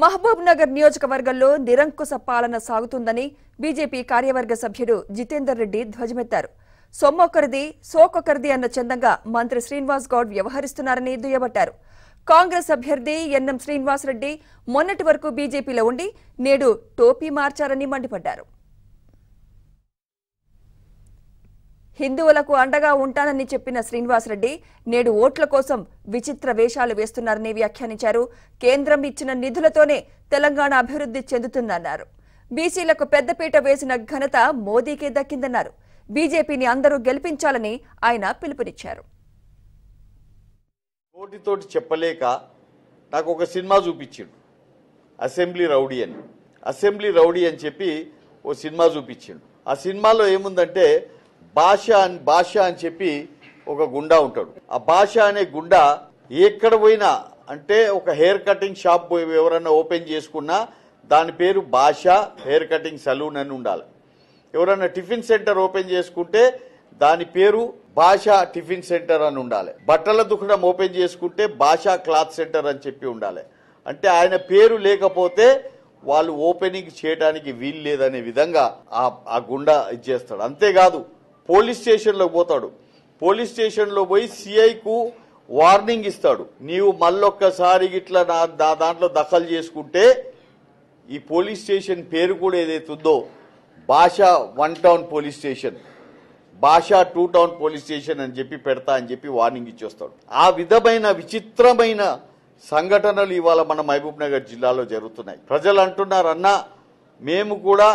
మహబూబ్ నగర్ నియోజకవర్గంలో నిరంకుశ పాలన సాగుతుందని బీజేపీ కార్యవర్గ సభ్యుడు జితేందర్ రెడ్డి ధ్వజమెత్తారు సొమ్మొకరిది సోకొకరిది అన్న చందంగా మంత్రి శ్రీనివాస్ గౌడ్ వ్యవహరిస్తున్నారని దుయ్యబట్టారు కాంగ్రెస్ అభ్యర్థి ఎన్ఎం శ్రీనివాస్ రెడ్డి మొన్నటి వరకు బీజేపీలో ఉండి నేడు టోపీ మార్చారని మండిపడ్డారు హిందువులకు అండగా ఉంటానని చెప్పిన శ్రీనివాసరెడ్డి నేడు ఓట్ల కోసం విచిత్ర వేషాలు వేస్తున్నారని వ్యాఖ్యానించారు కేంద్రం ఇచ్చిన నిధులతోనే తెలంగాణ అభివృద్ధి చెందుతుందన్నారు బీసీలకు పెద్దపీట వేసిన ఘనత మోదీకే దక్కిందన్నారు బీజేపీని అందరూ గెలిపించాలని ఆయన పిలుపునిచ్చారు చెప్పలేక నాకు ఒక సినిమా చూపించిండు అసెంబ్లీ రౌడీ అని అసెంబ్లీ రౌడీ అని చెప్పి ఓ సినిమా చూపించిండు ఆ సినిమాలో ఏముందంటే భాష భాష అని చెప్పి ఒక గుండా ఉంటాడు ఆ భాష అనే గుండా ఎక్కడ పోయినా అంటే ఒక హెయిర్ కటింగ్ షాప్ ఎవరైనా ఓపెన్ చేసుకున్నా దాని పేరు భాష హెయిర్ కటింగ్ సలూన్ అని ఉండాలి ఎవరైనా టిఫిన్ సెంటర్ ఓపెన్ చేసుకుంటే దాని పేరు భాష టిఫిన్ సెంటర్ అని ఉండాలి బట్టల దుకాణం ఓపెన్ చేసుకుంటే భాష క్లాత్ సెంటర్ అని చెప్పి ఉండాలి అంటే ఆయన పేరు లేకపోతే వాళ్ళు ఓపెనింగ్ చేయడానికి వీలు లేదనే విధంగా ఆ గుండా ఇచ్చేస్తాడు అంతేకాదు పోలీస్ స్టేషన్లోకి పోతాడు పోలీస్ స్టేషన్లో పోయి సిఐకు వార్నింగ్ ఇస్తాడు నీవు మళ్ళొక్కసారి ఇట్లా నా దాంట్లో దఖలు చేసుకుంటే ఈ పోలీస్ స్టేషన్ పేరు కూడా ఏదైతుందో Basha one town police station Basha two town police station అని చెప్పి పెడతా అని చెప్పి వార్నింగ్ ఇచ్చేస్తాడు ఆ విధమైన విచిత్రమైన సంఘటనలు ఇవాళ మన మహబూబ్ నగర్ జిల్లాలో జరుగుతున్నాయి ప్రజలు అంటున్నారన్నా మేము కూడా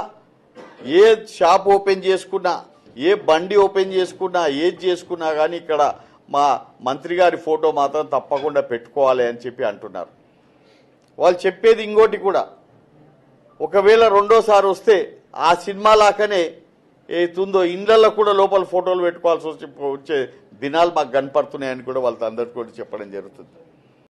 ఏ షాప్ ఓపెన్ చేసుకున్నా ఏ బండి ఓపెన్ చేసుకున్నా ఏది చేసుకున్నా కానీ ఇక్కడ మా మంత్రి గారి ఫోటో మాత్రం తప్పకుండా పెట్టుకోవాలి అని చెప్పి అంటున్నారు వాళ్ళు చెప్పేది ఇంకోటి కూడా ఒకవేళ రెండోసారి వస్తే ఆ సినిమా లాగానే ఏతుందో ఇండ్లలో కూడా లోపల ఫోటోలు పెట్టుకోవాల్సి వచ్చి వచ్చే దినాలు మాకు కనపడుతున్నాయని కూడా వాళ్ళతో అందరికీ కూడా చెప్పడం జరుగుతుంది